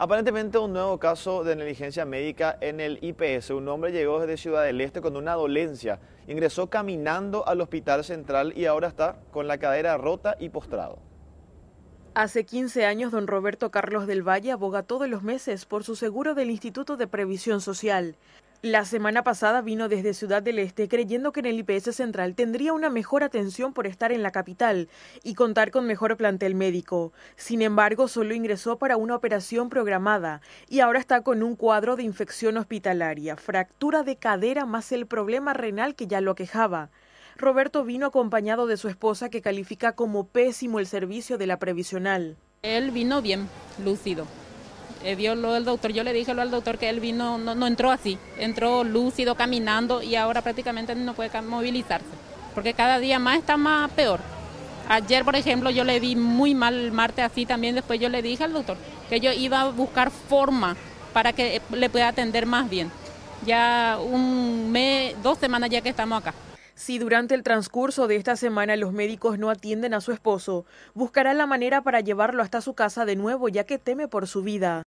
Aparentemente un nuevo caso de negligencia médica en el IPS. Un hombre llegó desde Ciudad del Este con una dolencia, ingresó caminando al hospital central y ahora está con la cadera rota y postrado. Hace 15 años, don Roberto Carlos del Valle aboga todos los meses por su seguro del Instituto de Previsión Social. La semana pasada vino desde Ciudad del Este creyendo que en el IPS Central tendría una mejor atención por estar en la capital y contar con mejor plantel médico. Sin embargo, solo ingresó para una operación programada y ahora está con un cuadro de infección hospitalaria, fractura de cadera más el problema renal que ya lo aquejaba. Roberto vino acompañado de su esposa que califica como pésimo el servicio de la previsional. Él vino bien, lúcido eh, lo doctor. Yo le dije lo al doctor que él vino, no, no entró así, entró lúcido, caminando y ahora prácticamente no puede movilizarse, porque cada día más está más peor. Ayer, por ejemplo, yo le vi muy mal el martes así también, después yo le dije al doctor que yo iba a buscar forma para que eh, le pueda atender más bien ya un mes, dos semanas ya que estamos acá. Si durante el transcurso de esta semana los médicos no atienden a su esposo, buscará la manera para llevarlo hasta su casa de nuevo ya que teme por su vida.